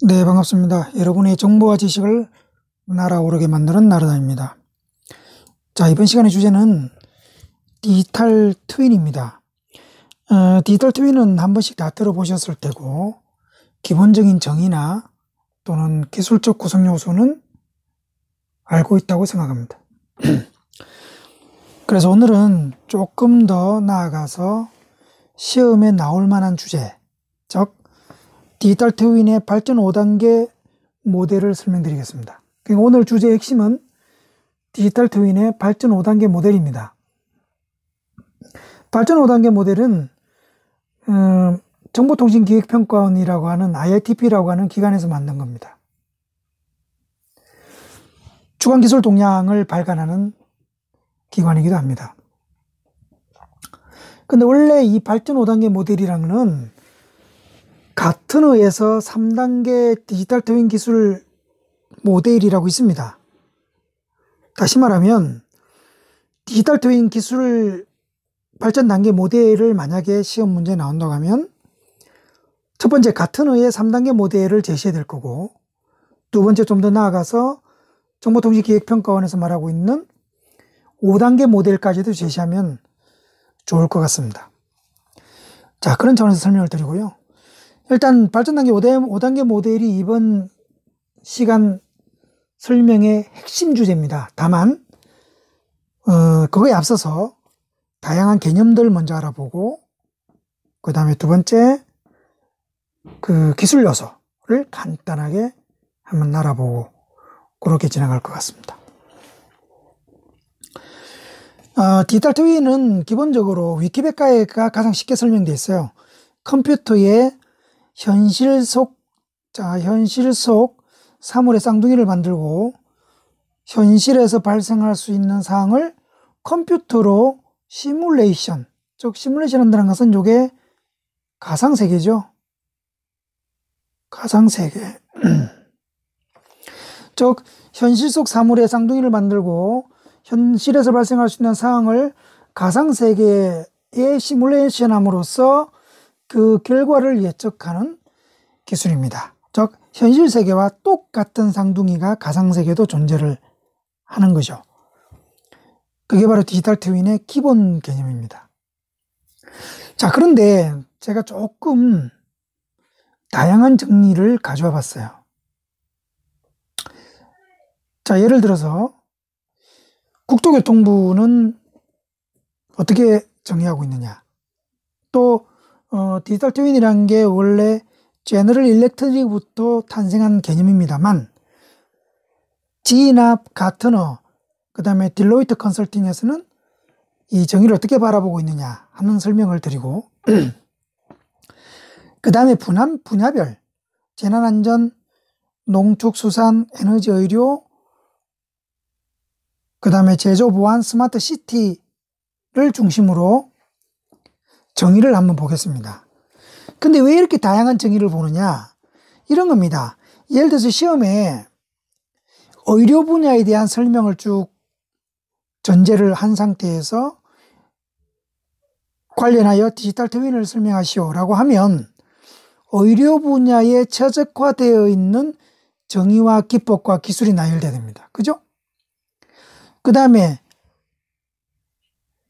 네, 반갑습니다. 여러분의 정보와 지식을 날아오르게 만드는 나르다입니다. 자, 이번 시간의 주제는 디지털 트윈입니다. 어, 디지털 트윈은 한 번씩 다 들어보셨을 테고, 기본적인 정의나 또는 기술적 구성 요소는 알고 있다고 생각합니다. 그래서 오늘은 조금 더 나아가서 시험에 나올 만한 주제, 즉, 디지털 트윈의 발전 5단계 모델을 설명드리겠습니다. 그러니까 오늘 주제의 핵심은 디지털 트윈의 발전 5단계 모델입니다. 발전 5단계 모델은 음, 정보통신기획평가원이라고 하는 IITP라고 하는 기관에서 만든 겁니다. 주간기술 동향을 발간하는 기관이기도 합니다. 근데 원래 이 발전 5단계 모델이랑은 같은 의에서 3단계 디지털 트윈 기술 모델이라고 있습니다. 다시 말하면 디지털 트윈 기술 발전 단계 모델을 만약에 시험 문제에 나온다고 하면 첫 번째 같은 의의 3단계 모델을 제시해야 될 거고 두 번째 좀 더 나아가서 정보통신기획평가원에서 말하고 있는 5단계 모델까지도 제시하면 좋을 것 같습니다. 자, 그런 차원에서 설명을 드리고요. 일단 발전 단계 5단계 모델이 이번 시간 설명의 핵심 주제입니다. 다만 어, 그거에 앞서서 다양한 개념들 먼저 알아보고 그 다음에 두 번째 그 기술 요소를 간단하게 한번 알아보고 그렇게 지나갈 것 같습니다. 어, 디지털 트윈은 기본적으로 위키백과가 가장 쉽게 설명되어 있어요. 컴퓨터의 현실 속, 자, 현실 속 사물의 쌍둥이를 만들고 현실에서 발생할 수 있는 사항을 컴퓨터로 시뮬레이션, 즉 시뮬레이션 한다는 것은 요게 가상세계죠. 가상세계. 즉 현실 속 사물의 쌍둥이를 만들고 현실에서 발생할 수 있는 사항을 가상세계에 시뮬레이션함으로써 그 결과를 예측하는 기술입니다. 즉, 현실 세계와 똑같은 상둥이가 가상 세계도 존재를 하는 거죠. 그게 바로 디지털 트윈의 기본 개념입니다. 자, 그런데 제가 조금 다양한 정리를 가져와 봤어요. 자, 예를 들어서 국토교통부는 어떻게 정의하고 있느냐. 또 어, 디지털 트윈이라는게 원래 제너럴 일렉트릭부터 탄생한 개념입니다만 지인합 가트너 그 다음에 딜로이트 컨설팅에서는 이 정의를 어떻게 바라보고 있느냐 하는 설명을 드리고 그 다음에 분한 분야별 재난안전, 농축수산, 에너지 의료 그 다음에 제조보안 스마트시티를 중심으로 정의를 한번 보겠습니다. 근데 왜 이렇게 다양한 정의를 보느냐? 이런 겁니다. 예를 들어서 시험에 의료 분야에 대한 설명을 쭉 전제를 한 상태에서 관련하여 디지털 트윈을 설명하시오라고 하면 의료 분야에 최적화되어 있는 정의와 기법과 기술이 나열되어야 됩니다. 그죠? 그 다음에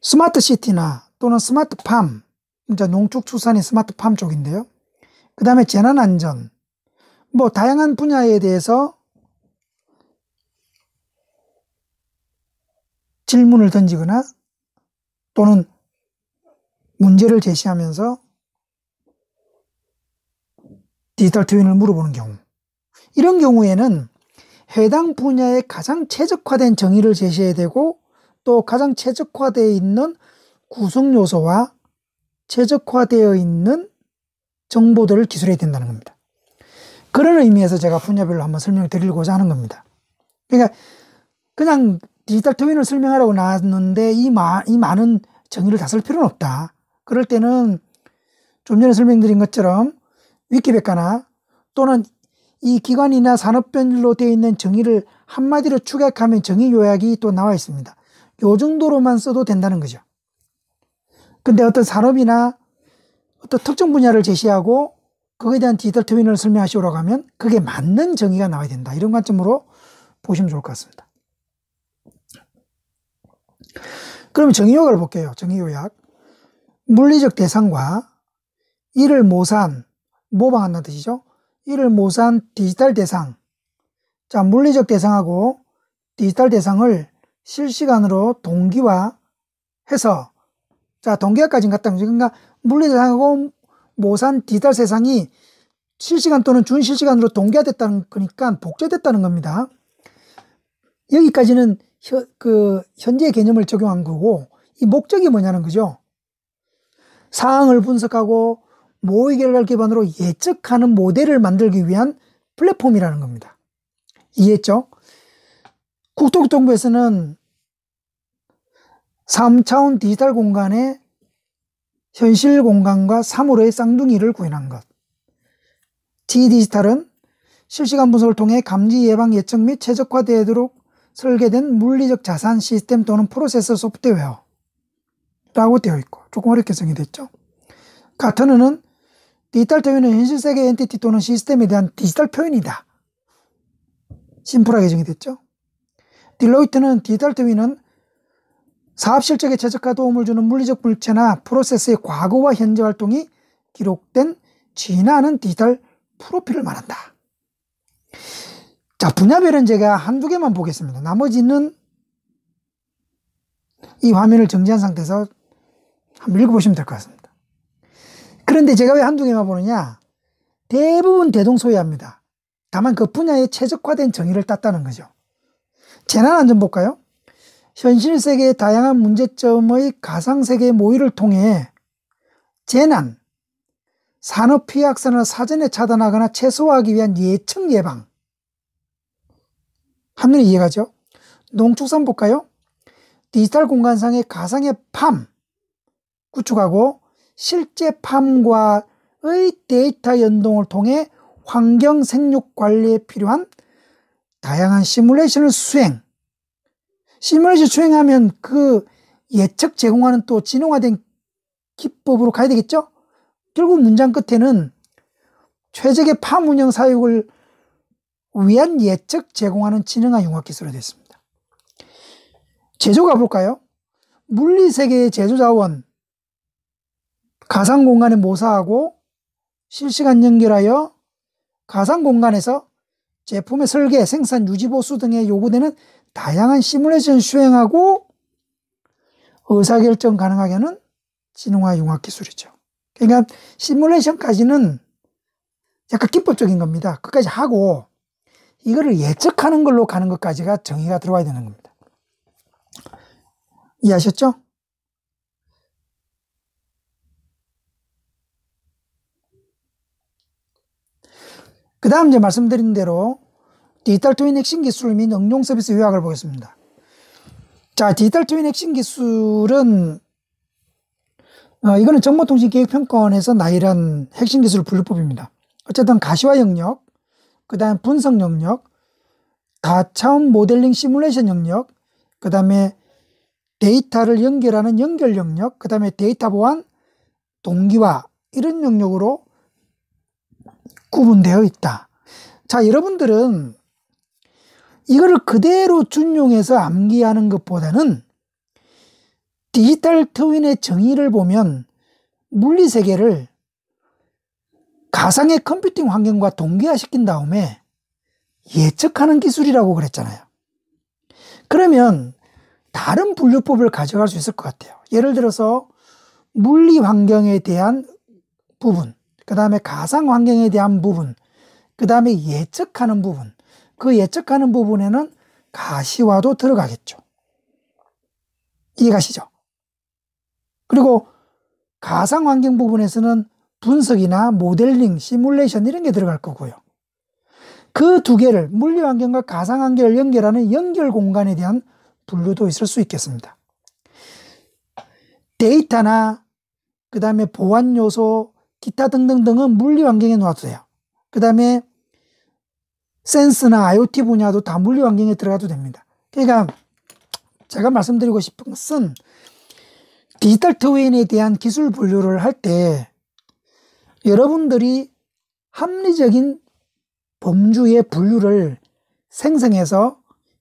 스마트 시티나 또는 스마트 팜 이제 농축수산이 스마트팜 쪽인데요. 그 다음에 재난안전. 뭐, 다양한 분야에 대해서 질문을 던지거나 또는 문제를 제시하면서 디지털 트윈을 물어보는 경우. 이런 경우에는 해당 분야에 가장 최적화된 정의를 제시해야 되고 또 가장 최적화되어 있는 구성 요소와 최적화되어 있는 정보들을 기술해야 된다는 겁니다. 그런 의미에서 제가 분야별로 한번 설명을 드리고자 하는 겁니다. 그러니까 그냥 디지털 트윈을 설명하라고 나왔는데 이, 마, 이 많은 정의를 다 쓸 필요는 없다. 그럴 때는 좀 전에 설명드린 것처럼 위키백과나 또는 이 기관이나 산업별로 되어 있는 정의를 한마디로 추격하면 정의 요약이 또 나와 있습니다. 요 정도로만 써도 된다는 거죠. 근데 어떤 산업이나 어떤 특정 분야를 제시하고 그거에 대한 디지털 트윈을 설명하시오라고 하면 그게 맞는 정의가 나와야 된다. 이런 관점으로 보시면 좋을 것 같습니다. 그럼 정의요약을 볼게요. 정의요약. 물리적 대상과 이를 모산, 모방한다는 뜻이죠. 이를 모산 디지털 대상. 자, 물리적 대상하고 디지털 대상을 실시간으로 동기화 해서 자, 그러니까 동계학까지는 갔다. 그러니까 물리세상하고 모산 디지털 세상이 실시간 또는 준실시간으로 동계화됐다는 거니까 그러니까 복제됐다는 겁니다. 여기까지는 혀, 그 현재의 개념을 적용한 거고 이 목적이 뭐냐는 거죠. 상황을 분석하고 모의 결과를 기반으로 예측하는 모델을 만들기 위한 플랫폼이라는 겁니다. 이해했죠? 국토교통부에서는 3차원 디지털 공간에 현실 공간과 사물의 쌍둥이를 구현한 것. T디지털은 실시간 분석을 통해 감지 예방 예측 및 최적화되도록 설계된 물리적 자산 시스템 또는 프로세서 소프트웨어 라고 되어 있고 조금 어렵게 정의됐죠. 같은 은은 디지털 표현은 현실 세계 엔티티 또는 시스템에 대한 디지털 표현이다. 심플하게 정의됐죠. 딜로이트는 디지털 트윈은 사업 실적에 최적화 도움을 주는 물리적 물체나 프로세스의 과거와 현재 활동이 기록된 진화하는 디지털 프로필을 말한다. 자, 분야별은 제가 한두 개만 보겠습니다. 나머지는 이 화면을 정지한 상태에서 한번 읽어보시면 될 것 같습니다. 그런데 제가 왜 한두 개만 보느냐? 대부분 대동소이합니다. 다만 그 분야에 최적화된 정의를 땄다는 거죠. 재난 안전 볼까요? 현실 세계의 다양한 문제점의 가상 세계 모의를 통해 재난, 산업 피해 확산을 사전에 차단하거나 최소화하기 위한 예측 예방. 한눈에 이해가죠? 농축산 볼까요? 디지털 공간상의 가상의 팜 구축하고 실제 팜과의 데이터 연동을 통해 환경 생육 관리에 필요한 다양한 시뮬레이션을 수행, 시뮬레이션 추행하면 그 예측 제공하는 또 진흥화된 기법으로 가야 되겠죠? 결국 문장 끝에는 최적의 파문형 사육을 위한 예측 제공하는 진흥화 융합 기술이 됐습니다. 제조 가볼까요? 물리세계의 제조자원, 가상공간에 모사하고 실시간 연결하여 가상공간에서 제품의 설계, 생산, 유지 보수 등에 요구되는 다양한 시뮬레이션 수행하고 의사결정 가능하게 하는 진흥화 융합 기술이죠. 그러니까 시뮬레이션까지는 약간 기법적인 겁니다. 그까지 하고 이거를 예측하는 걸로 가는 것까지가 정의가 들어와야 되는 겁니다. 이해하셨죠? 그 다음 이제 말씀드린 대로 디지털 트윈 핵심 기술 및 응용 서비스 요약을 보겠습니다. 자, 디지털 트윈 핵심 기술은 어, 이거는 정보통신기획평가원에서 나열한 핵심 기술 분류법입니다. 어쨌든 가시화 영역, 그 다음 분석 영역, 다차원 모델링 시뮬레이션 영역, 그 다음에 데이터를 연결하는 연결 영역, 그 다음에 데이터 보안, 동기화 이런 영역으로 구분되어 있다. 자, 여러분들은 이거를 그대로 준용해서 암기하는 것보다는 디지털 트윈의 정의를 보면 물리 세계를 가상의 컴퓨팅 환경과 동기화시킨 다음에 예측하는 기술이라고 그랬잖아요. 그러면 다른 분류법을 가져갈 수 있을 것 같아요. 예를 들어서 물리 환경에 대한 부분, 그 다음에 가상 환경에 대한 부분, 그 다음에 예측하는 부분, 그 예측하는 부분에는 가시화도 들어가겠죠. 이해가시죠? 그리고 가상 환경 부분에서는 분석이나 모델링, 시뮬레이션 이런 게 들어갈 거고요. 그 두 개를 물리 환경과 가상 환경을 연결하는 연결 공간에 대한 분류도 있을 수 있겠습니다. 데이터나 그 다음에 보안 요소, 기타 등등등은 물리 환경에 놓았어요. 그 다음에 센스나 IoT 분야도 다 물리 환경에 들어가도 됩니다. 그러니까 제가 말씀드리고 싶은 것은 디지털 트윈에 대한 기술 분류를 할 때 여러분들이 합리적인 범주의 분류를 생성해서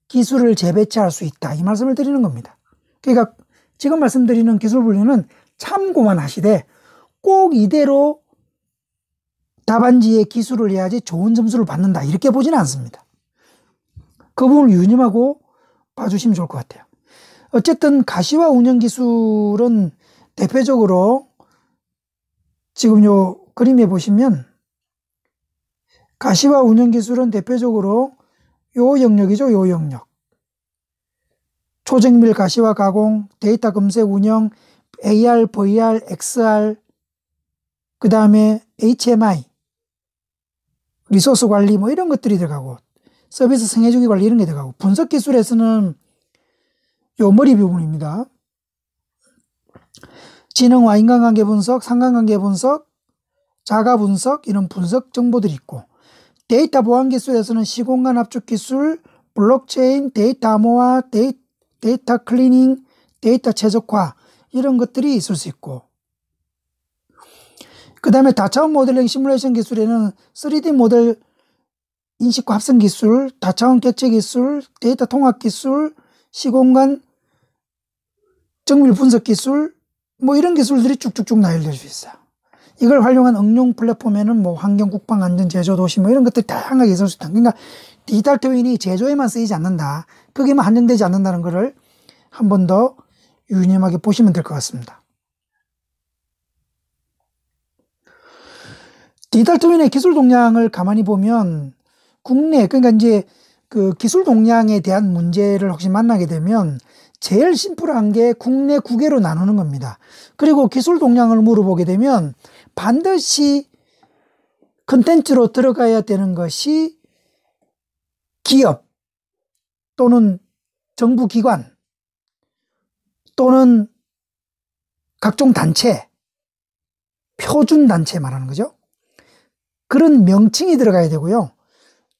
기술을 재배치할 수 있다. 이 말씀을 드리는 겁니다. 그러니까 지금 말씀드리는 기술 분류는 참고만 하시되 꼭 이대로 답안지에 기술을 해야지 좋은 점수를 받는다. 이렇게 보지는 않습니다. 그 부분을 유념하고 봐주시면 좋을 것 같아요. 어쨌든 가시화 운영 기술은 대표적으로 지금 요 그림에 보시면 가시화 운영 기술은 대표적으로 요 영역이죠. 요 영역. 초정밀 가시화 가공, 데이터 검색 운영, AR, VR, XR, 그 다음에 HMI, 리소스 관리 뭐 이런 것들이 들어가고 서비스 생애주기 관리 이런 게 들어가고 분석 기술에서는 요 머리 부분입니다. 지능화 인간관계 분석, 상관관계 분석, 자가 분석 이런 분석 정보들이 있고 데이터 보안 기술에서는 시공간 압축 기술, 블록체인, 데이터 암호화, 데이, 데이터 클리닝, 데이터 최적화 이런 것들이 있을 수 있고 그 다음에 다차원 모델링 시뮬레이션 기술에는 3D 모델 인식과 합성 기술, 다차원 객체 기술, 데이터 통합 기술, 시공간 정밀 분석 기술, 뭐 이런 기술들이 쭉쭉쭉 나열될 수 있어요. 이걸 활용한 응용 플랫폼에는 뭐 환경, 국방, 안전, 제조, 도시 뭐 이런 것들 이 다양하게 있을 수 있다. 그러니까 디지털 트윈이 제조에만 쓰이지 않는다. 거기만 한정되지 않는다는 것을 한 번 더 유념하게 보시면 될 것 같습니다. 디지털 도면의 기술 동향을 가만히 보면 국내 그러니까 이제 그 기술 동향에 대한 문제를 혹시 만나게 되면 제일 심플한 게 국내 국외로 나누는 겁니다. 그리고 기술 동향을 물어보게 되면 반드시 컨텐츠로 들어가야 되는 것이 기업 또는 정부 기관 또는 각종 단체 표준 단체 말하는 거죠. 그런 명칭이 들어가야 되고요.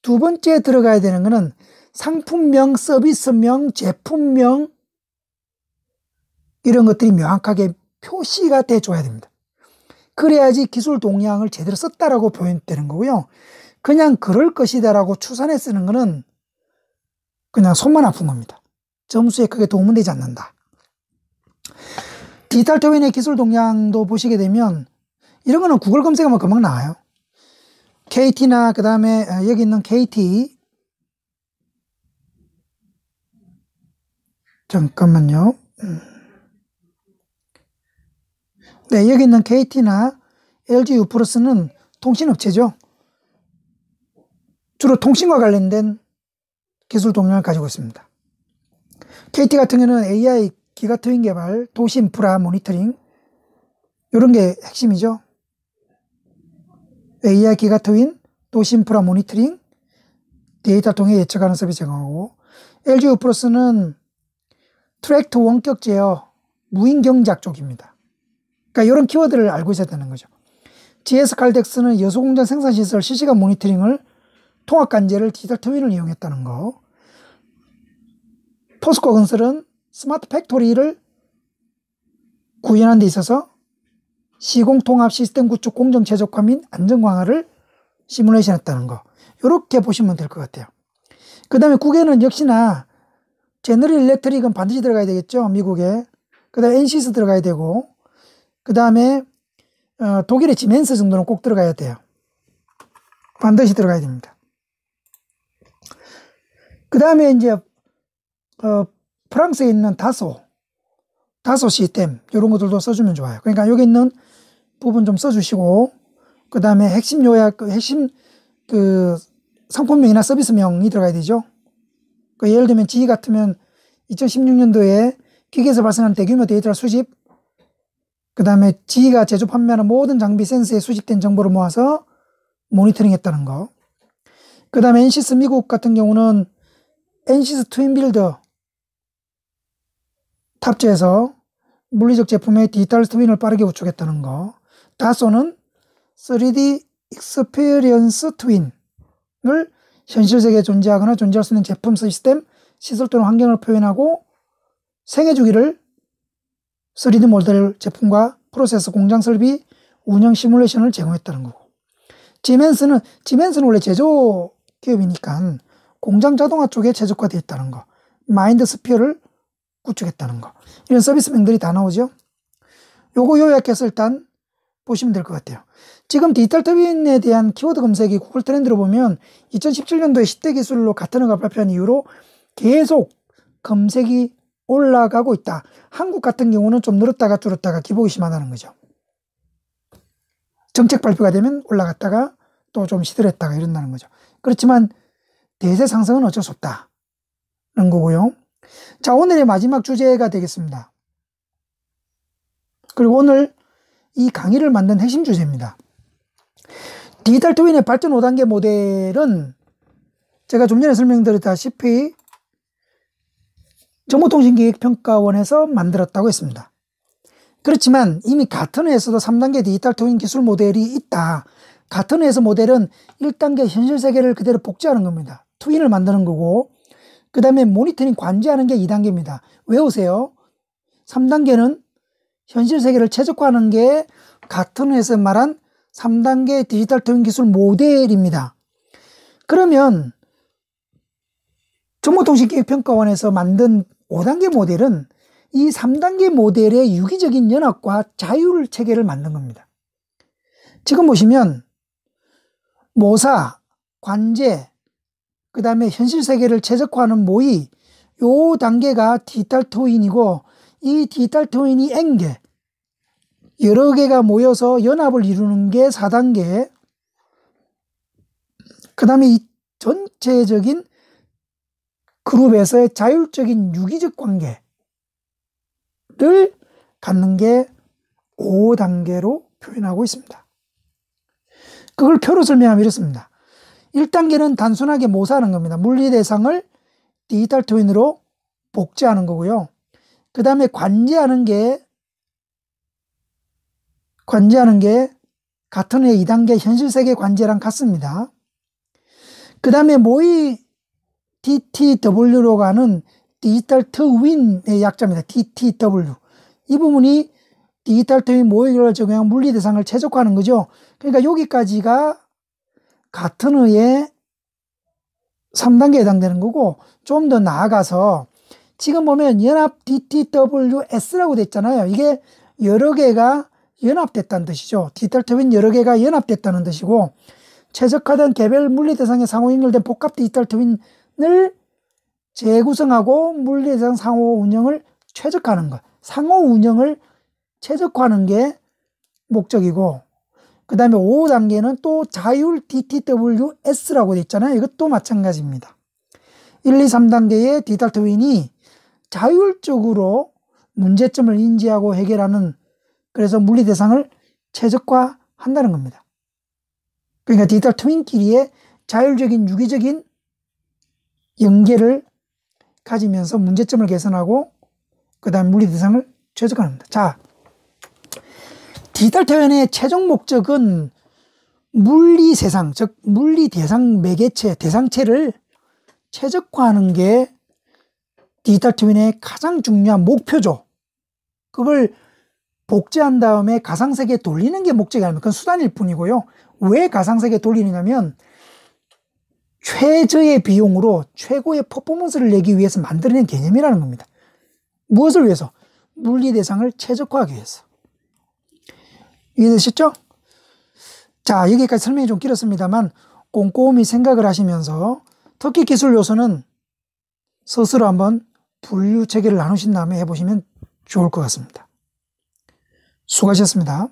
두 번째 들어가야 되는 것은 상품명, 서비스명, 제품명 이런 것들이 명확하게 표시가 돼줘야 됩니다. 그래야지 기술 동향을 제대로 썼다라고 표현되는 거고요. 그냥 그럴 것이다라고 추산해 쓰는 것은 그냥 손만 아픈 겁니다. 점수에 크게 도움은 되지 않는다. 디지털 토인의 기술 동향도 보시게 되면 이런 거는 구글 검색하면 금방 나와요. KT나 그 다음에 아, 여기 있는 KT 잠깐만요 음. 네 여기 있는 KT나 LG U+는 스 통신업체죠 주로 통신과 관련된 기술 동향을 가지고 있습니다 KT 같은 경우는 AI 기가 트윈 개발, 도심 인프라 모니터링 이런 게 핵심이죠 AI 기가트윈, 도심 인프라 모니터링, 데이터 통해 예측 가능성이 제공하고 LG 우프로스는 트랙터 원격 제어 무인 경작 쪽입니다. 그러니까 이런 키워드를 알고 있어야 되는 거죠. GS 칼덱스는 여수공장 생산시설 실시간 모니터링을 통합 관제를 디지털 트윈을 이용했다는 거. 포스코 건설은 스마트 팩토리를 구현한 데 있어서 시공통합 시스템 구축 공정 최적화 및 안전 강화를 시뮬레이션 했다는 거 이렇게 보시면 될 것 같아요 그 다음에 국외는 역시나 제너럴 일렉트릭은 반드시 들어가야 되겠죠 미국에 그 다음에 NCS 들어가야 되고 그 다음에 어, 독일의 지멘스 정도는 꼭 들어가야 돼요 반드시 들어가야 됩니다 그 다음에 이제 어, 프랑스에 있는 다소 다소 시스템 이런 것들도 써주면 좋아요 그러니까 여기 있는 부분 좀 써주시고 그 다음에 핵심 요약 그 핵심 그 상품명이나 서비스명이 들어가야 되죠. 그 예를 들면 GE 같으면 2016년도에 기계에서 발생한 대규모 데이터를 수집, 그 다음에 GE가 제조 판매하는 모든 장비 센서에 수집된 정보를 모아서 모니터링했다는 거. 그 다음에 n 시스 미국 같은 경우는 n 시스 트윈 빌더 탑재해서 물리적 제품의 디지털 트윈을 빠르게 구축했다는 거. 다소는 3D 익스페리언스 트윈을 현실 세계에 존재하거나 존재할 수 있는 제품 시스템, 시설 또는 환경을 표현하고 생애 주기를 3D 모델 제품과 프로세스 공장 설비 운영 시뮬레이션을 제공했다는 거고 지멘스는 지멘스는 원래 제조 기업이니까 공장 자동화 쪽에 최적화되어 있다는 거 마인드 스피어를 구축했다는 거 이런 서비스명들이 다 나오죠 요거 요약해서 일단 보시면 될 것 같아요. 지금 디지털 터빈에 대한 키워드 검색이 구글 트렌드로 보면 2017년도에 10대 기술로 같은 너가 발표한 이후로 계속 검색이 올라가고 있다. 한국 같은 경우는 좀 늘었다가 줄었다가 기복이 심하다는 거죠. 정책 발표가 되면 올라갔다가 또 좀 시들했다가 이런다는 거죠. 그렇지만 대세 상승은 어쩔 수 없다는 거고요. 자, 오늘의 마지막 주제가 되겠습니다. 그리고 오늘 이 강의를 만든 핵심 주제입니다. 디지털 트윈의 발전 5단계 모델은 제가 좀 전에 설명드렸다시피 정보통신기획평가원에서 만들었다고 했습니다. 그렇지만 이미 같은 회에서도 3단계 디지털 트윈 기술 모델이 있다. 같은 회에서 모델은 1단계 현실 세계를 그대로 복제하는 겁니다. 트윈을 만드는 거고 그 다음에 모니터링 관제하는 게 2단계입니다. 외우세요. 3단계는 현실 세계를 최적화하는 게 같은 회에서 말한 3단계 디지털 통신 기술 모델입니다. 그러면 정보통신기획평가원에서 만든 5단계 모델은 이 3단계 모델의 유기적인 연합과 자율 체계를 만든 겁니다. 지금 보시면 모사, 관제, 그 다음에 현실 세계를 최적화하는 모의 요 단계가 디지털 토인이고 이 디지털 토인이 N개, 여러 개가 모여서 연합을 이루는 게 4단계, 그 다음에 이 전체적인 그룹에서의 자율적인 유기적 관계를 갖는 게 5단계로 표현하고 있습니다. 그걸 표로 설명하면 이렇습니다. 1단계는 단순하게 모사하는 겁니다. 물리 대상을 디지털 토인으로 복제하는 거고요. 그 다음에 관제하는 게, 관제하는 게 같은 해 2단계 현실세계 관제랑 같습니다. 그 다음에 모의 DTW로 가는 디지털 트윈의 약자입니다. DTW. 이 부분이 디지털 트윈 모의를 적용한 물리 대상을 최적화하는 거죠. 그러니까 여기까지가 같은 의의 3단계에 해당되는 거고 좀 더 나아가서 지금 보면 연합 DTWS라고 됐잖아요. 이게 여러 개가 연합됐다는 뜻이죠. 디지털 탭은 여러 개가 연합됐다는 뜻이고 최적화된 개별 물리 대상의 상호 연결된 복합 디지털 트윈을 재구성하고 물리 대상 상호 운영을 최적화하는 것. 상호 운영을 최적화하는 게 목적이고 그 다음에 5단계는 또 자율 DTWS라고 돼 있잖아요. 이것도 마찬가지입니다. 1, 2, 3단계의 디지털 트윈이 자율적으로 문제점을 인지하고 해결하는 그래서 물리 대상을 최적화한다는 겁니다. 그러니까 디지털 트윈끼리의 자율적인 유기적인 연계를 가지면서 문제점을 개선하고 그다음 물리 대상을 최적화합니다. 자, 디지털 표현의 최종 목적은 물리 세상, 즉 물리 대상 매개체, 대상체를 최적화하는 게 디지털 트윈의 가장 중요한 목표죠. 그걸 복제한 다음에 가상세계에 돌리는 게 목적이 아니면 닙 그건 수단일 뿐이고요. 왜 가상세계에 돌리느냐면 최저의 비용으로 최고의 퍼포먼스를 내기 위해서 만들어낸 개념이라는 겁니다. 무엇을 위해서? 물리 대상을 최적화하기 위해서. 이해되셨죠? 자, 여기까지 설명이 좀 길었습니다만 꼼꼼히 생각을 하시면서 터키 기술 요소는 스스로 한번 분류 체계를 나누신 다음에 해보시면 좋을 것 같습니다. 수고하셨습니다.